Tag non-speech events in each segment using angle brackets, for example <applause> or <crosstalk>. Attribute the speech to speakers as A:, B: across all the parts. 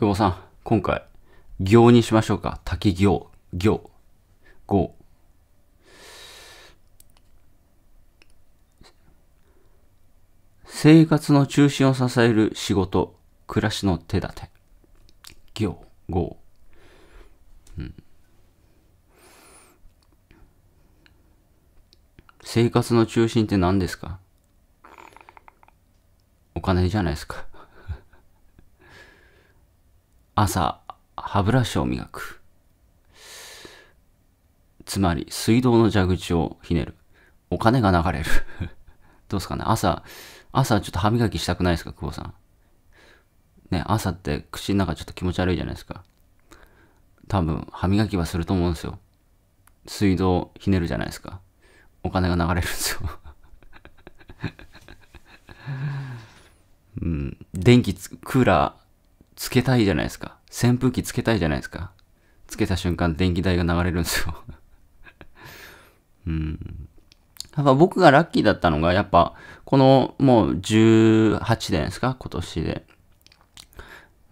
A: 久保さん、今回、行にしましょうか。滝行、行、行。生活の中心を支える仕事、暮らしの手立て。行、行。うん、生活の中心って何ですかお金じゃないですか。朝、歯ブラシを磨く。つまり、水道の蛇口をひねる。お金が流れる <laughs> どうですかね朝、朝ちょっと歯磨きしたくないですか久保さん。ね、朝って口の中ちょっと気持ち悪いじゃないですか。多分、歯磨きはすると思うんですよ。水道ひねるじゃないですか。お金が流れるんですよ <laughs> うん、電気つ、クーラー、つけたいじゃないですか。扇風機つけたいじゃないですか。つけた瞬間電気代が流れるんですよ <laughs> うん。やっぱ僕がラッキーだったのが、やっぱ、このもう18年ですか今年で。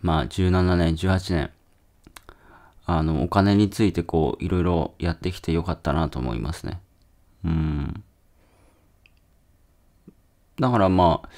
A: まあ17年、18年。あの、お金についてこう、いろいろやってきてよかったなと思いますね。うん。だからまあ、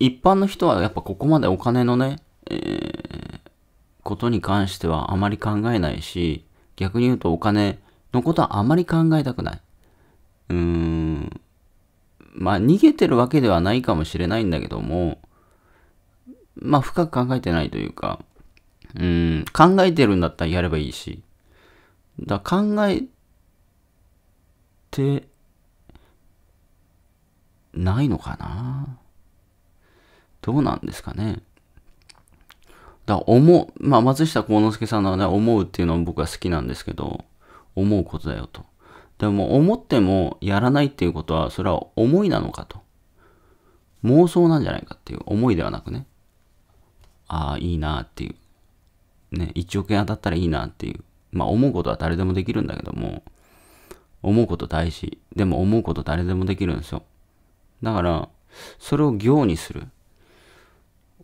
A: 一般の人はやっぱここまでお金のね、えー、ことに関してはあまり考えないし、逆に言うとお金のことはあまり考えたくない。うーん。まあ逃げてるわけではないかもしれないんだけども、まあ深く考えてないというか、うん、考えてるんだったらやればいいし。だ考えてないのかなどうなんですかね。だ思う、まあ、松下幸之助さんのね、思うっていうのも僕は好きなんですけど、思うことだよと。でも、思ってもやらないっていうことは、それは思いなのかと。妄想なんじゃないかっていう思いではなくね。ああ、いいなっていう。ね、1億円当たったらいいなっていう。まあ、思うことは誰でもできるんだけども、思うこと大事。でも、思うこと誰でもできるんですよ。だから、それを行にする。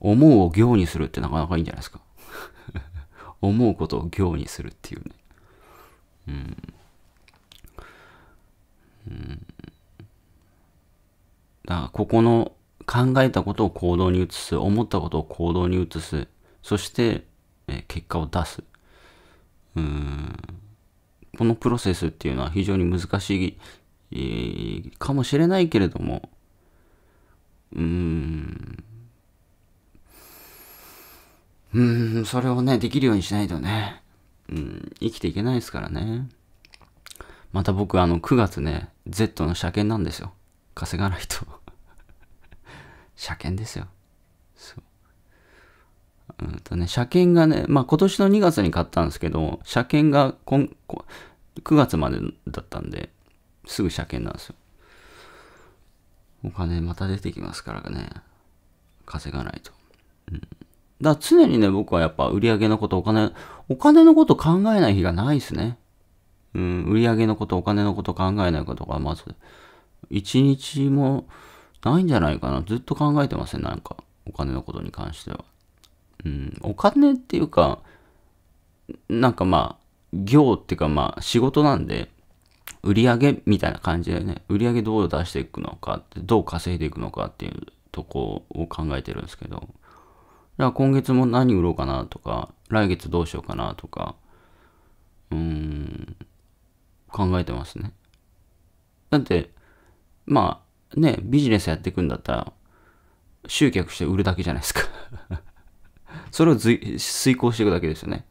A: 思うを行にするってなかなかいいんじゃないですか。<laughs> 思うことを行にするっていうね。うん。うん、だから、ここの考えたことを行動に移す、思ったことを行動に移す、そして、え結果を出す。うん。このプロセスっていうのは非常に難しい、えー、かもしれないけれども、うーん。うん、それをね、できるようにしないとね、うん、生きていけないですからね。また僕、あの、9月ね、Z の車検なんですよ。稼がないと <laughs> 車検ですよ。そう。うんとね、車検がね、まあ今年の2月に買ったんですけど、車検がこんこ9月までだったんで、すぐ車検なんですよ。お金また出てきますからね、稼がないと。うんだから常にね、僕はやっぱ売り上げのこと、お金、お金のこと考えない日がないですね。うん、売り上げのこと、お金のこと考えないことが、まず、一日もないんじゃないかな。ずっと考えてません、なんか。お金のことに関しては。うん、お金っていうか、なんかまあ、業っていうかまあ、仕事なんで、売り上げみたいな感じでね、売り上げどう出していくのかって、どう稼いでいくのかっていうとこを考えてるんですけど、あ今月も何売ろうかなとか、来月どうしようかなとか、うーん、考えてますね。だって、まあね、ビジネスやっていくんだったら、集客して売るだけじゃないですか <laughs> それを遂行していくだけですよね。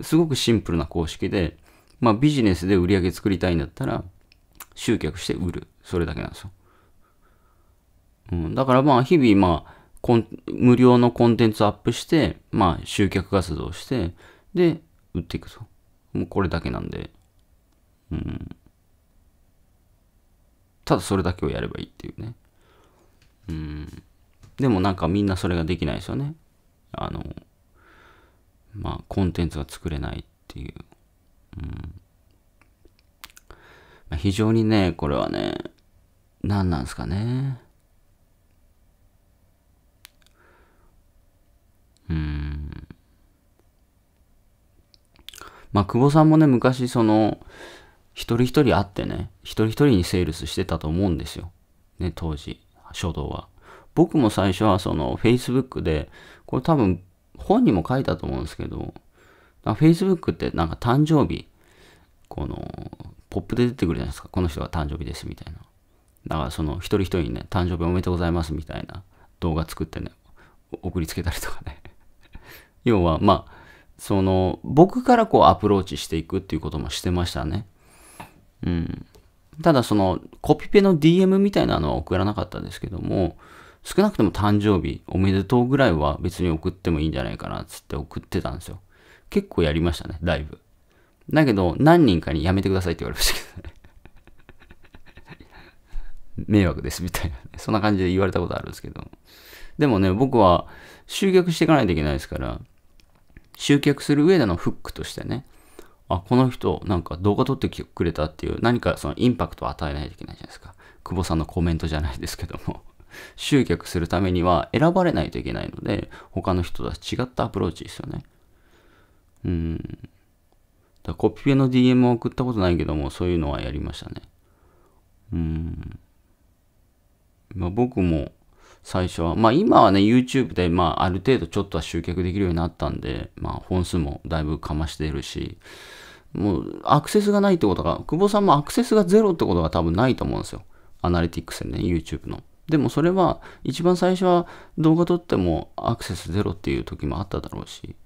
A: すごくシンプルな公式で、まあビジネスで売り上げ作りたいんだったら、集客して売る。それだけなんですよ。うん、だからまあ日々まあ、無料のコンテンツをアップして、まあ、集客活動をして、で、売っていくと。もうこれだけなんで。うん。ただそれだけをやればいいっていうね。うん。でもなんかみんなそれができないですよね。あの、まあ、コンテンツが作れないっていう。うん。まあ、非常にね、これはね、何なんですかね。まあ、久保さんもね、昔その、一人一人会ってね、一人一人にセールスしてたと思うんですよ。ね、当時、書道は。僕も最初はその Facebook で、これ多分本にも書いたと思うんですけど、Facebook ってなんか誕生日、この、ポップで出てくるじゃないですか。この人が誕生日ですみたいな。だからその一人一人にね、誕生日おめでとうございますみたいな動画作ってね、送りつけたりとかね。要はまあその僕からこうアプローチしていくっていうこともしてましたね。うん、ただそのコピペの DM みたいなのは送らなかったですけども少なくとも誕生日おめでとうぐらいは別に送ってもいいんじゃないかなっつって送ってたんですよ。結構やりましたね、だいぶ。だけど何人かにやめてくださいって言われましたけどね。<laughs> 迷惑ですみたいな、ね、そんな感じで言われたことあるんですけど。でもね、僕は集客していかないといけないですから、集客する上でのフックとしてね、あ、この人なんか動画撮ってくれたっていう何かそのインパクトを与えないといけないじゃないですか。久保さんのコメントじゃないですけども。集客するためには選ばれないといけないので、他の人とは違ったアプローチですよね。うん。だコピペの DM を送ったことないけども、そういうのはやりましたね。うん。まあ、僕も最初は。まあ今はね、YouTube で、まあある程度ちょっとは集客できるようになったんで、まあ本数もだいぶかましてるし、もうアクセスがないってことが、久保さんもアクセスがゼロってことが多分ないと思うんですよ。アナリティクスでね、YouTube の。でもそれは、一番最初は動画撮ってもアクセスゼロっていう時もあっただろうし、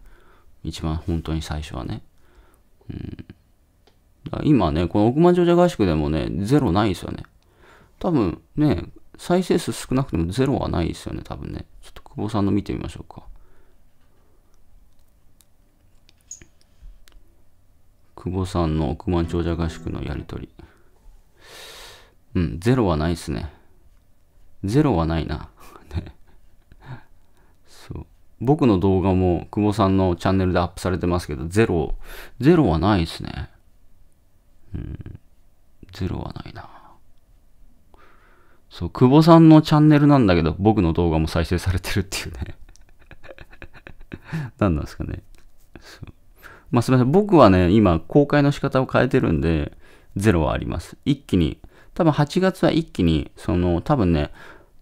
A: 一番本当に最初はね。うん。今ね、この億万長者合宿でもね、ゼロないですよね。多分ね、再生数少なくてもゼロはないですよね、多分ね。ちょっと久保さんの見てみましょうか。久保さんの億万長者合宿のやりとり。うん、0はないですね。0はないな。<laughs> ね、そう僕の動画も久保さんのチャンネルでアップされてますけど、0、0はないですね。うん、0はないな。そう、久保さんのチャンネルなんだけど、僕の動画も再生されてるっていうね何 <laughs> なんですかね。まあすみません。僕はね、今、公開の仕方を変えてるんで、ゼロはあります。一気に、多分8月は一気に、その、多分ね、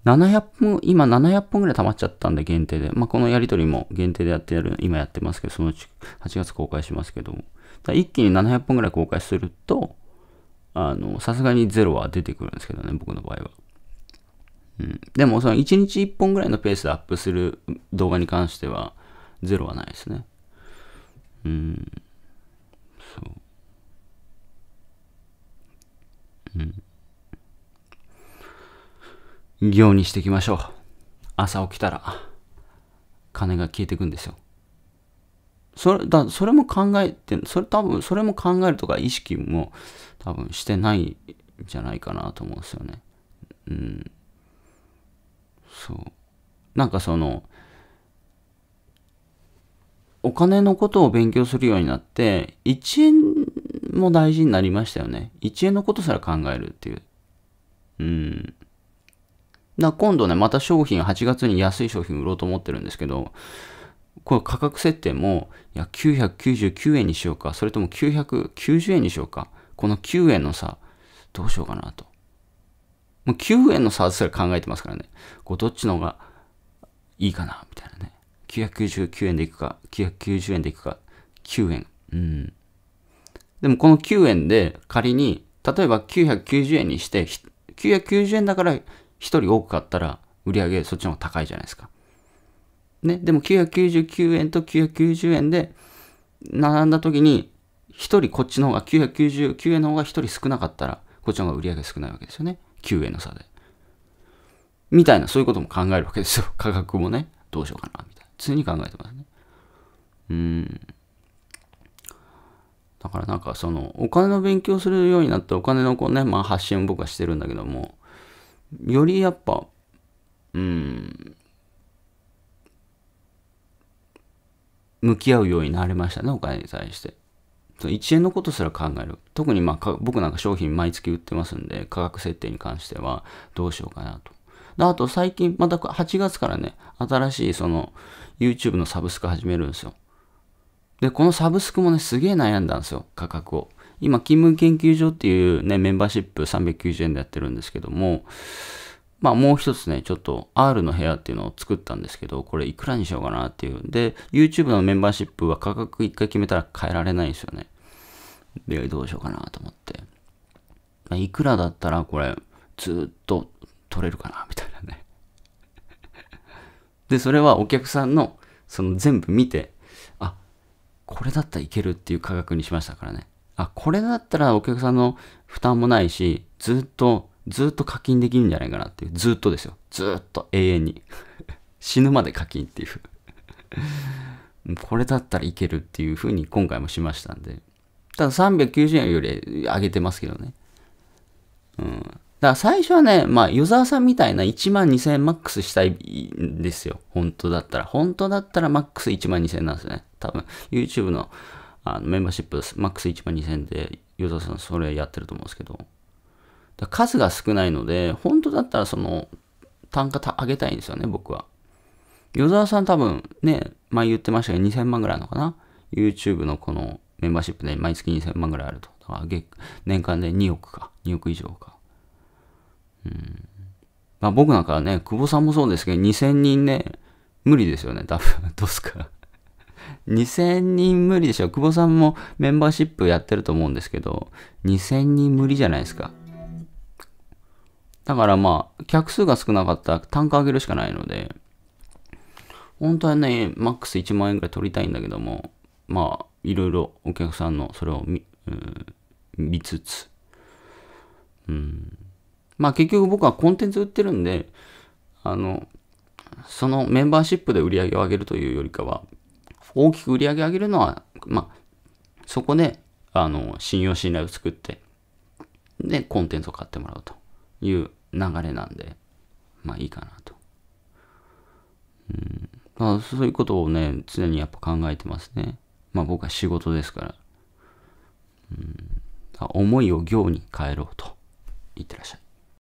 A: 700本、今700本ぐらい溜まっちゃったんで、限定で。まあ、このやりとりも限定でやってやる、今やってますけど、そのうち8月公開しますけども。一気に700本ぐらい公開すると、あの、さすがにゼロは出てくるんですけどね、僕の場合は。うん、でもその1日1本ぐらいのペースでアップする動画に関してはゼロはないですね。うん。そう。うん。行にしていきましょう。朝起きたら金が消えていくんですよ。それだそれも考えて、それ多分それも考えるとか意識も多分してないんじゃないかなと思うんですよね。うん。そうなんかそのお金のことを勉強するようになって1円も大事になりましたよね1円のことすら考えるっていううんな今度ねまた商品8月に安い商品売ろうと思ってるんですけどこれ価格設定もいや999円にしようかそれとも990円にしようかこの9円のさどうしようかなともう9円の差すら考えてますからね。こうどっちの方がいいかなみたいなね。999円でいくか、990円でいくか、9円。うん。でもこの9円で仮に、例えば990円にして、990円だから1人多く買ったら売り上げそっちの方が高いじゃないですか。ね、でも999円と990円で並んだ時に、1人こっちの方が999円の方が1人少なかったら、こっちの方が売り上げ少ないわけですよね。9円の差で。みたいな、そういうことも考えるわけですよ。<laughs> 価格もね、どうしようかな、みたいな。普通に考えてますね。うん。だからなんかその、お金の勉強するようになったお金のこうね、まあ発信を僕はしてるんだけども、よりやっぱ、うん、向き合うようになりましたね、お金に対して。1円のことすら考える。特にまあ僕なんか商品毎月売ってますんで、価格設定に関してはどうしようかなと。あと最近、また8月からね、新しいその YouTube のサブスク始めるんですよ。で、このサブスクもね、すげえ悩んだんですよ、価格を。今、勤務研究所っていうね、メンバーシップ390円でやってるんですけども、まあもう一つね、ちょっと R の部屋っていうのを作ったんですけど、これいくらにしようかなっていう。で、YouTube のメンバーシップは価格一回決めたら変えられないんですよね。で、どうしようかなと思って。まあ、いくらだったらこれ、ずっと取れるかな、みたいなねで、それはお客さんの、その全部見て、あ、これだったらいけるっていう価格にしましたからね。あ、これだったらお客さんの負担もないし、ずっと、ずっと課金できるんじゃないかなっていう。ずっとですよ。ずっと永遠に <laughs> 死ぬまで課金っていう <laughs> これだったらいけるっていうふうに今回もしましたんで。ただ390円より上げてますけどね。うん。だから最初はね、まあ、与沢さんみたいな1万2000円マックスしたいんですよ。本当だったら。本当だったらマックス1万2000円なんですね。多分、YouTube のあのメンバーシップです。マックス1万2000円で、与沢さんそれやってると思うんですけど。数が少ないので、本当だったらその、単価上げたいんですよね、僕は。与沢さん多分ね、前言ってましたけど、2000万ぐらいのかな ?YouTube のこのメンバーシップで毎月2000万ぐらいあると。だから月年間で2億か。2億以上か。うん。まあ僕なんかね、久保さんもそうですけど、2000人ね、無理ですよね、多分。<laughs> どうすか。2000人無理でしょ。久保さんもメンバーシップやってると思うんですけど、2000人無理じゃないですか。だからまあ、客数が少なかったら単価上げるしかないので、本当はね、マックス1万円ぐらい取りたいんだけども、まあいろいろお客さんのそれを見,、うん、見つつ、うん、まあ結局僕はコンテンツ売ってるんであのそのメンバーシップで売り上げを上げるというよりかは大きく売り上げ上げるのはまあそこであの信用信頼を作ってでコンテンツを買ってもらうという流れなんでまあいいかなと。うんまあ、そういうことをね、常にやっぱ考えてますね。まあ僕は仕事ですから、うん、思いを行に変えろと言ってらっしゃい。